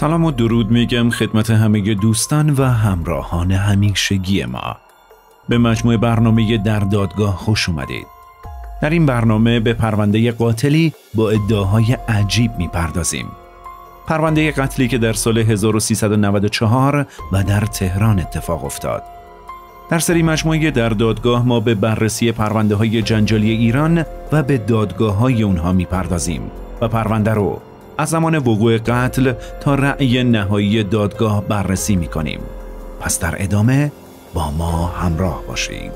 سلام و درود میگم خدمت همه دوستان و همراهان همیشگی ما به مجموع برنامه در دادگاه خوش اومدید در این برنامه به پرونده قاتلی با ادعاهای عجیب میپردازیم پرونده قتلی که در سال 1394 و در تهران اتفاق افتاد در سری مجموعه در دادگاه ما به بررسی پرونده های جنجالی ایران و به دادگاه های اونها میپردازیم و پرونده رو از زمان وقوع قتل تا رأی نهایی دادگاه بررسی می کنیم. پس در ادامه با ما همراه باشید.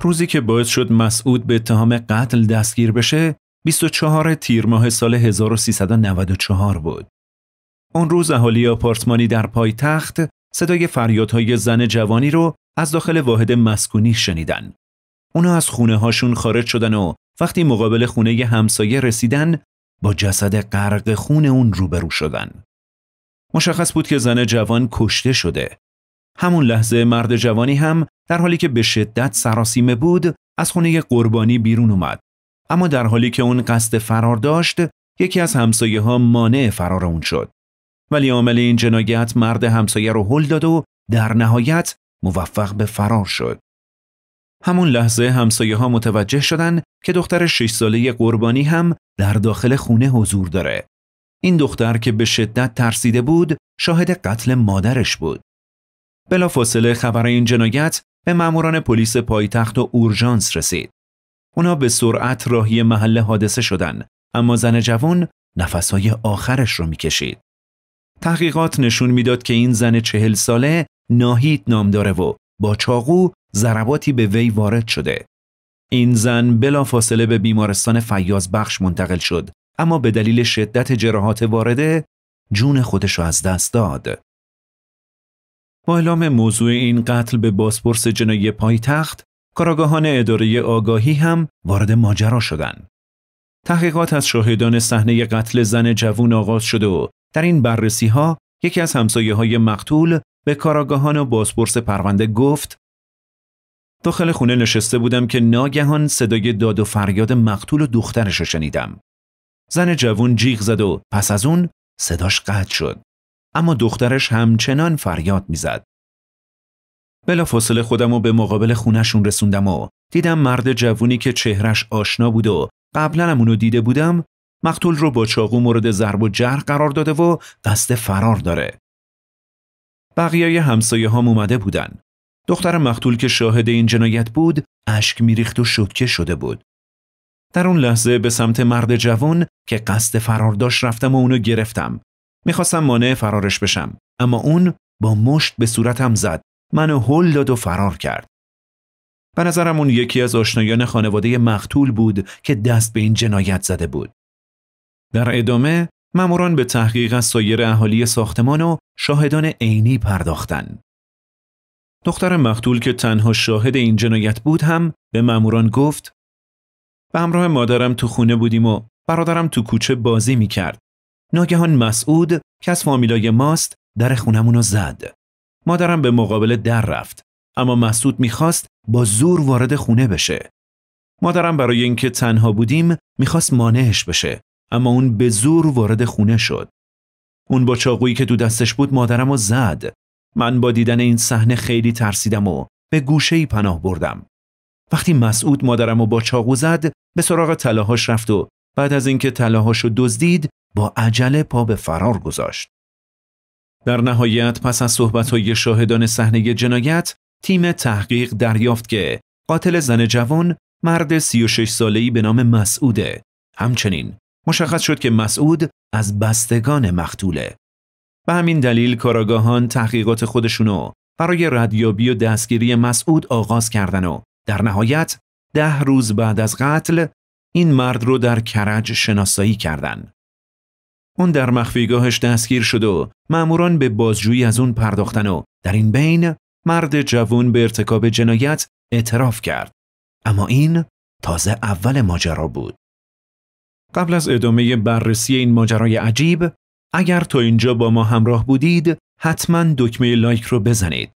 روزی که باعث شد مسعود به اتهام قتل دستگیر بشه 24 تیر ماه سال 1394 بود. اون روز اهالی آپارتمانی در پایتخت صدای فریادهای زن جوانی رو از داخل واحد مسکونی شنیدن. اونا از خونه هاشون خارج شدن و وقتی مقابل خونه ی همسایه رسیدن با جسد غرق خون اون روبرو شدن. مشخص بود که زن جوان کشته شده. همون لحظه مرد جوانی هم در حالی که به شدت سراسیمه بود از خونه قربانی بیرون اومد. اما در حالی که اون قصد فرار داشت، یکی از همسایه ها مانع فرار اون شد. ولی عامل این جنایت مرد همسایه رو هل داد و در نهایت موفق به فرار شد. همون لحظه همسایه ها متوجه شدن که دختر 6 ساله قربانی هم در داخل خونه حضور داره. این دختر که به شدت ترسیده بود شاهد قتل مادرش بود. بلافاصله خبر این جنایت به ماموران پلیس پایتخت و اورژانس رسید. اونا به سرعت راهی محل حادثه شدن اما زن جوان نفسهای آخرش رو میکشید. تحقیقات نشون میداد که این زن چهل ساله ناهید نام داره و با چاقو ضرباتی به وی وارد شده. این زن بلافاصله به بیمارستان فیاض بخش منتقل شد اما به دلیل شدت جراحات وارده جون خودش را از دست داد. با اعلام موضوع این قتل به بازپرس جنایی پایتخت، کاراگاهان اداره آگاهی هم وارد ماجرا شدند. تحقیقات از شاهدان صحنه قتل زن جوون آغاز شد و در این بررسی ها یکی از همسایه های مقتول به کاراگاهان و بازپرس پرونده گفت داخل خونه نشسته بودم که ناگهان صدای داد و فریاد مقتول و دخترش رو شنیدم. زن جوون جیغ زد و پس از اون صداش قطع شد. اما دخترش همچنان فریاد میزد. بلا فاصله خودم و به مقابل خونشون رسوندم و دیدم مرد جوونی که چهرش آشنا بود و قبلا هم اونو دیده بودم مقتول رو با چاقو مورد ضرب و جرح قرار داده و دست فرار داره. بقیه همسایه هم اومده بودن. دختر مقتول که شاهد این جنایت بود اشک میریخت و شوکه شده بود در اون لحظه به سمت مرد جوان که قصد فرار داشت رفتم و اونو گرفتم میخواستم مانع فرارش بشم اما اون با مشت به صورتم زد منو هل داد و فرار کرد به نظرم اون یکی از آشنایان خانواده مقتول بود که دست به این جنایت زده بود در ادامه ماموران به تحقیق از سایر اهالی ساختمان و شاهدان عینی پرداختند. دختر مقتول که تنها شاهد این جنایت بود هم به ماموران گفت به همراه مادرم تو خونه بودیم و برادرم تو کوچه بازی می کرد. ناگهان مسعود که از فامیلای ماست در خونمون رو زد. مادرم به مقابل در رفت اما مسعود میخواست با زور وارد خونه بشه. مادرم برای اینکه تنها بودیم میخواست مانعش بشه اما اون به زور وارد خونه شد. اون با چاقویی که تو دستش بود مادرم رو زد من با دیدن این صحنه خیلی ترسیدم و به گوشه ای پناه بردم. وقتی مسعود مادرم و با چاقو زد به سراغ طلاهاش رفت و بعد از اینکه طلاهاش رو دزدید با عجله پا به فرار گذاشت. در نهایت پس از صحبت‌های شاهدان صحنه جنایت تیم تحقیق دریافت که قاتل زن جوان مرد 36 ساله‌ای به نام مسعوده. همچنین مشخص شد که مسعود از بستگان مقتوله. به همین دلیل کاراگاهان تحقیقات خودشونو برای ردیابی و دستگیری مسعود آغاز کردن و در نهایت ده روز بعد از قتل این مرد رو در کرج شناسایی کردند. اون در مخفیگاهش دستگیر شد و ماموران به بازجویی از اون پرداختن و در این بین مرد جوون به ارتکاب جنایت اعتراف کرد. اما این تازه اول ماجرا بود. قبل از ادامه بررسی این ماجرای عجیب اگر تا اینجا با ما همراه بودید حتما دکمه لایک رو بزنید.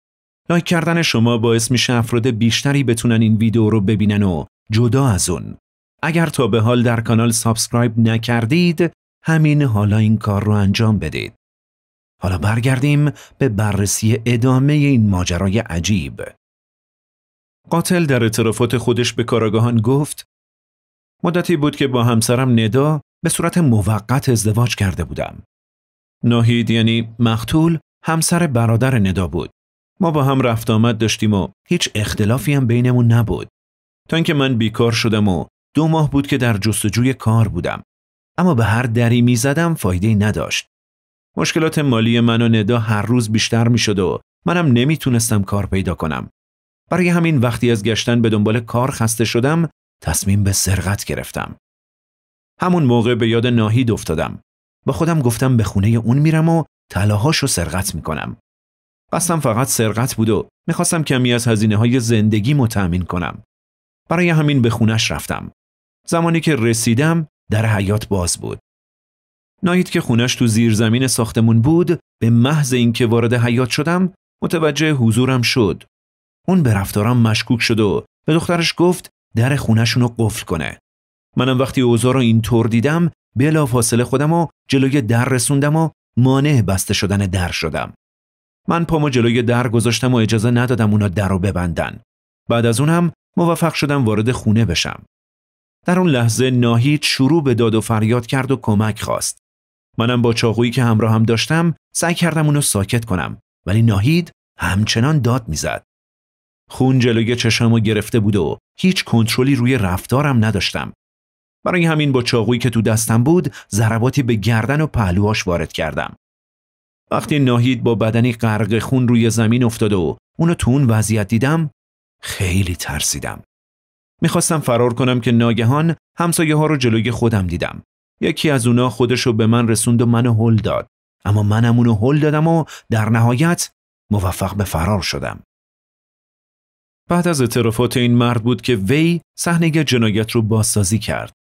لایک کردن شما باعث میشه افراد بیشتری بتونن این ویدیو رو ببینن و جدا از اون. اگر تا به حال در کانال سابسکرایب نکردید همین حالا این کار رو انجام بدید. حالا برگردیم به بررسی ادامه این ماجرای عجیب. قاتل در اعترافات خودش به کاراگاهان گفت مدتی بود که با همسرم ندا به صورت موقت ازدواج کرده بودم. ناهید یعنی مقتول همسر برادر ندا بود. ما با هم رفت آمد داشتیم و هیچ اختلافی هم بینمون نبود. تا اینکه من بیکار شدم و دو ماه بود که در جستجوی کار بودم. اما به هر دری می زدم فایده نداشت. مشکلات مالی من و ندا هر روز بیشتر می شد و منم نمیتونستم کار پیدا کنم. برای همین وقتی از گشتن به دنبال کار خسته شدم تصمیم به سرقت گرفتم. همون موقع به یاد ناهید افتادم. با خودم گفتم به خونه اون میرم و طلاهاشو سرقت میکنم. قصدم فقط سرقت بود و میخواستم کمی از هزینه های زندگی متأمین کنم. برای همین به خونش رفتم. زمانی که رسیدم در حیات باز بود. نایید که خونش تو زمین ساختمون بود به محض اینکه وارد حیات شدم متوجه حضورم شد. اون به رفتارم مشکوک شد و به دخترش گفت در خونشون رو قفل کنه. منم وقتی اوزار این طور دیدم بلا فاصله خودم و جلوی در رسوندم و مانع بسته شدن در شدم. من پامو جلوی در گذاشتم و اجازه ندادم اونا در رو ببندن. بعد از اونم موفق شدم وارد خونه بشم. در اون لحظه ناهید شروع به داد و فریاد کرد و کمک خواست. منم با چاقویی که همراه هم داشتم سعی کردم اونو ساکت کنم ولی ناهید همچنان داد میزد. خون جلوی رو گرفته بود و هیچ کنترلی روی رفتارم نداشتم. برای همین با چاقویی که تو دستم بود ضرباتی به گردن و پهلوهاش وارد کردم وقتی ناهید با بدنی غرق خون روی زمین افتاد و اونو تو اون وضعیت دیدم خیلی ترسیدم میخواستم فرار کنم که ناگهان همسایه ها رو جلوی خودم دیدم یکی از اونا خودشو به من رسوند و منو هل داد اما منم اونو هل دادم و در نهایت موفق به فرار شدم بعد از اعترافات این مرد بود که وی صحنه جنایت رو بازسازی کرد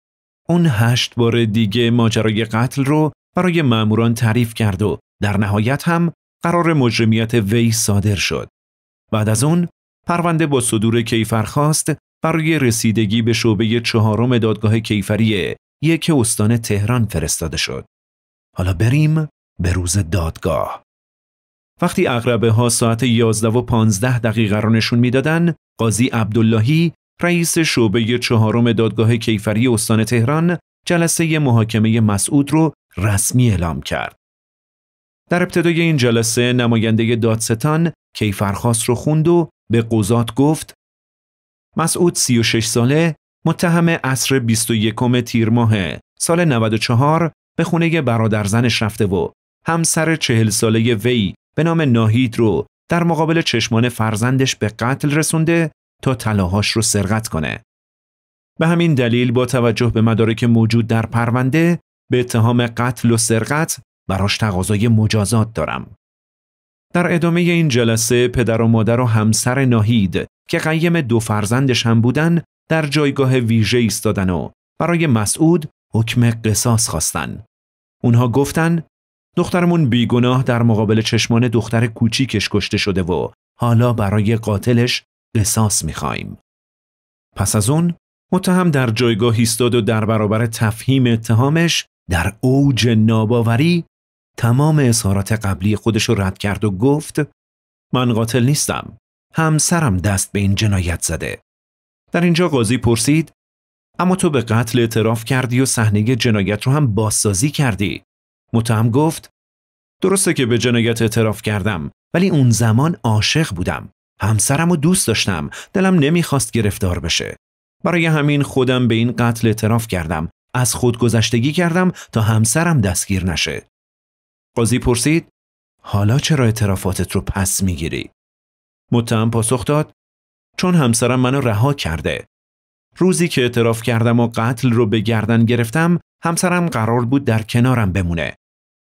اون هشت بار دیگه ماجرای قتل رو برای ماموران تعریف کرد و در نهایت هم قرار مجرمیت وی صادر شد. بعد از اون پرونده با صدور کیفرخواست برای رسیدگی به شعبه چهارم دادگاه کیفری یک استان تهران فرستاده شد. حالا بریم به روز دادگاه. وقتی اقربه ها ساعت 11 و 15 دقیقه را نشون میدادن، قاضی عبداللهی رئیس شعبه چهارم دادگاه کیفری استان تهران جلسه محاکمه مسعود رو رسمی اعلام کرد. در ابتدای این جلسه نماینده دادستان کیفرخواست رو خوند و به قضات گفت مسعود 36 ساله متهم عصر 21 تیر ماه سال 94 به خونه برادرزنش رفته و همسر چهل ساله وی به نام ناهید رو در مقابل چشمان فرزندش به قتل رسونده تا طلاهاش رو سرقت کنه. به همین دلیل با توجه به مدارک موجود در پرونده به اتهام قتل و سرقت براش تقاضای مجازات دارم. در ادامه این جلسه پدر و مادر و همسر ناهید که قیم دو فرزندش هم بودن در جایگاه ویژه ایستادن و برای مسعود حکم قصاص خواستن. اونها گفتن دخترمون بیگناه در مقابل چشمان دختر کوچیکش کشته شده و حالا برای قاتلش قصاص میخواهیم. پس از اون متهم در جایگاه ایستاد و در برابر تفهیم اتهامش در اوج ناباوری تمام اظهارات قبلی خودش رو رد کرد و گفت من قاتل نیستم. همسرم دست به این جنایت زده. در اینجا قاضی پرسید اما تو به قتل اعتراف کردی و صحنه جنایت رو هم بازسازی کردی. متهم گفت درسته که به جنایت اعتراف کردم ولی اون زمان عاشق بودم. همسرم و دوست داشتم دلم نمیخواست گرفتار بشه برای همین خودم به این قتل اعتراف کردم از خود گذشتگی کردم تا همسرم دستگیر نشه قاضی پرسید حالا چرا اعترافاتت رو پس میگیری متهم پاسخ داد چون همسرم منو رها کرده روزی که اعتراف کردم و قتل رو به گردن گرفتم همسرم قرار بود در کنارم بمونه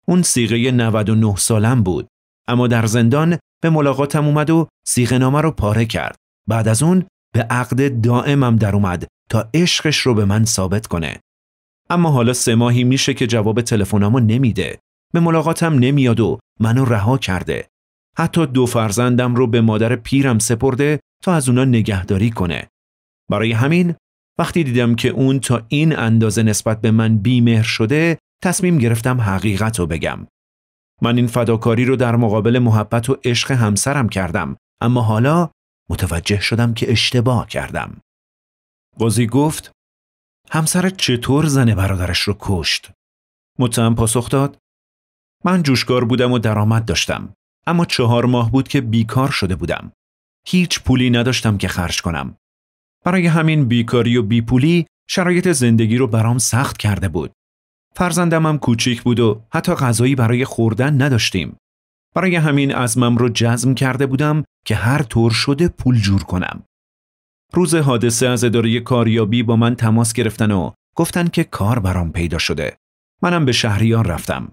اون سیغه 99 سالم بود اما در زندان به ملاقاتم اومد و نامه رو پاره کرد. بعد از اون به عقد دائمم در اومد تا عشقش رو به من ثابت کنه. اما حالا سه ماهی میشه که جواب تلفنمو نمیده. به ملاقاتم نمیاد و منو رها کرده. حتی دو فرزندم رو به مادر پیرم سپرده تا از اونا نگهداری کنه. برای همین وقتی دیدم که اون تا این اندازه نسبت به من بیمهر شده تصمیم گرفتم حقیقت رو بگم. من این فداکاری رو در مقابل محبت و عشق همسرم کردم اما حالا متوجه شدم که اشتباه کردم. قاضی گفت همسرت چطور زن برادرش رو کشت؟ متهم پاسخ داد من جوشکار بودم و درآمد داشتم اما چهار ماه بود که بیکار شده بودم. هیچ پولی نداشتم که خرج کنم. برای همین بیکاری و بیپولی شرایط زندگی رو برام سخت کرده بود. فرزندمم کوچیک بود و حتی غذایی برای خوردن نداشتیم. برای همین عزمم رو جزم کرده بودم که هر طور شده پول جور کنم. روز حادثه از اداره کاریابی با من تماس گرفتن و گفتن که کار برام پیدا شده. منم به شهریان رفتم.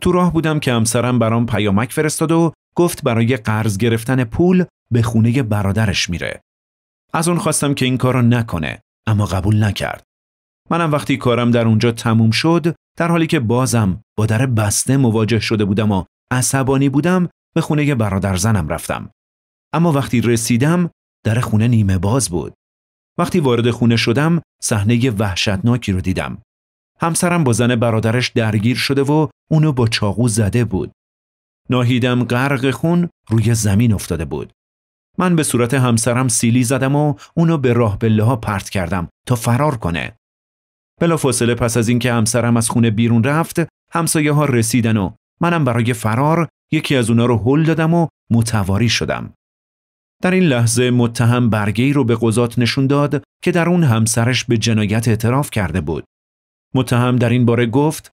تو راه بودم که همسرم برام پیامک فرستاد و گفت برای قرض گرفتن پول به خونه برادرش میره. از اون خواستم که این کارو نکنه اما قبول نکرد. منم وقتی کارم در اونجا تموم شد در حالی که بازم با در بسته مواجه شده بودم و عصبانی بودم به خونه برادر زنم رفتم اما وقتی رسیدم در خونه نیمه باز بود وقتی وارد خونه شدم صحنه وحشتناکی رو دیدم همسرم با زن برادرش درگیر شده و اونو با چاقو زده بود ناهیدم غرق خون روی زمین افتاده بود من به صورت همسرم سیلی زدم و اونو به راه بله ها پرت کردم تا فرار کنه فاصله پس از اینکه همسرم از خونه بیرون رفت همسایه ها رسیدن و منم برای فرار یکی از اونا رو هل دادم و متواری شدم در این لحظه متهم برگی رو به قضات نشون داد که در اون همسرش به جنایت اعتراف کرده بود متهم در این باره گفت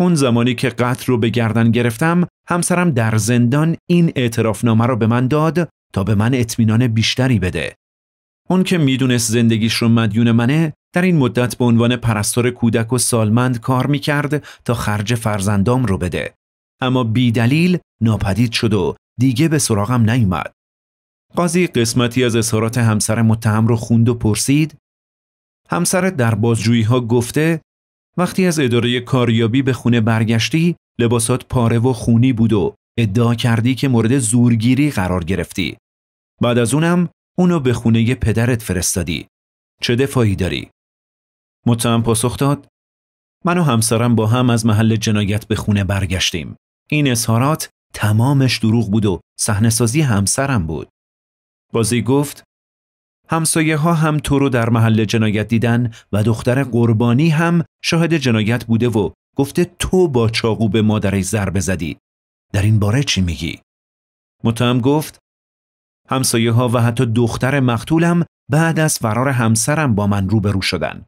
اون زمانی که قتل رو به گردن گرفتم همسرم در زندان این اعترافنامه رو به من داد تا به من اطمینان بیشتری بده اون که میدونست زندگیش رو مدیون منه در این مدت به عنوان پرستار کودک و سالمند کار میکرد تا خرج فرزندام رو بده اما بی دلیل ناپدید شد و دیگه به سراغم نیومد قاضی قسمتی از اظهارات همسر متهم رو خوند و پرسید همسرت در بازجویی ها گفته وقتی از اداره کاریابی به خونه برگشتی لباسات پاره و خونی بود و ادعا کردی که مورد زورگیری قرار گرفتی بعد از اونم اونو به خونه پدرت فرستادی. چه دفاعی داری؟ متهم پاسخ داد من و همسرم با هم از محل جنایت به خونه برگشتیم. این اظهارات تمامش دروغ بود و سازی همسرم بود. بازی گفت همسایه ها هم تو رو در محل جنایت دیدن و دختر قربانی هم شاهد جنایت بوده و گفته تو با چاقو به مادرش ضربه زدی. در این باره چی میگی؟ متهم گفت همسایه ها و حتی دختر مقتولم بعد از فرار همسرم با من روبرو شدن.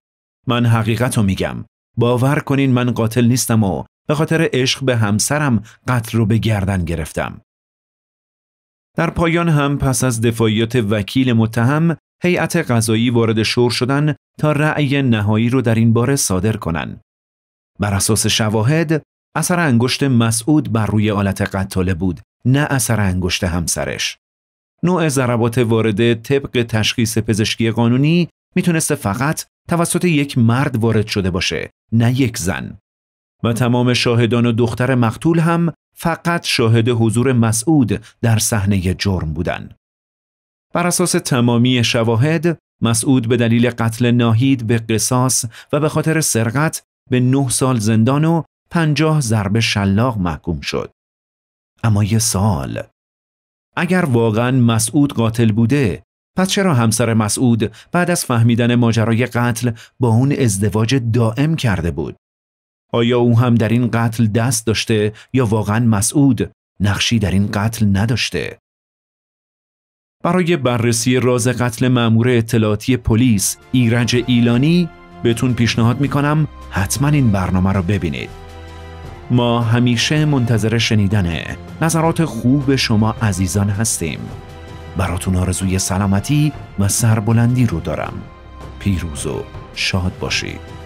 من حقیقت رو میگم. باور کنین من قاتل نیستم و به خاطر عشق به همسرم قتل رو به گردن گرفتم. در پایان هم پس از دفاعیات وکیل متهم هیئت قضایی وارد شور شدن تا رأی نهایی رو در این باره صادر کنن. بر اساس شواهد اثر انگشت مسعود بر روی آلت قتاله بود نه اثر انگشت همسرش. نوع ضربات وارده طبق تشخیص پزشکی قانونی میتونسته فقط توسط یک مرد وارد شده باشه نه یک زن و تمام شاهدان و دختر مقتول هم فقط شاهد حضور مسعود در صحنه جرم بودن. بر اساس تمامی شواهد مسعود به دلیل قتل ناهید به قصاص و به خاطر سرقت به 9 سال زندان و 50 ضرب شلاق محکوم شد. اما یه سال اگر واقعا مسعود قاتل بوده پس چرا همسر مسعود بعد از فهمیدن ماجرای قتل با اون ازدواج دائم کرده بود؟ آیا او هم در این قتل دست داشته یا واقعا مسعود نقشی در این قتل نداشته؟ برای بررسی راز قتل مأمور اطلاعاتی پلیس ایرج ایلانی بهتون پیشنهاد میکنم حتما این برنامه را ببینید. ما همیشه منتظر شنیدن نظرات خوب شما عزیزان هستیم براتون آرزوی سلامتی و سربلندی رو دارم پیروز و شاد باشید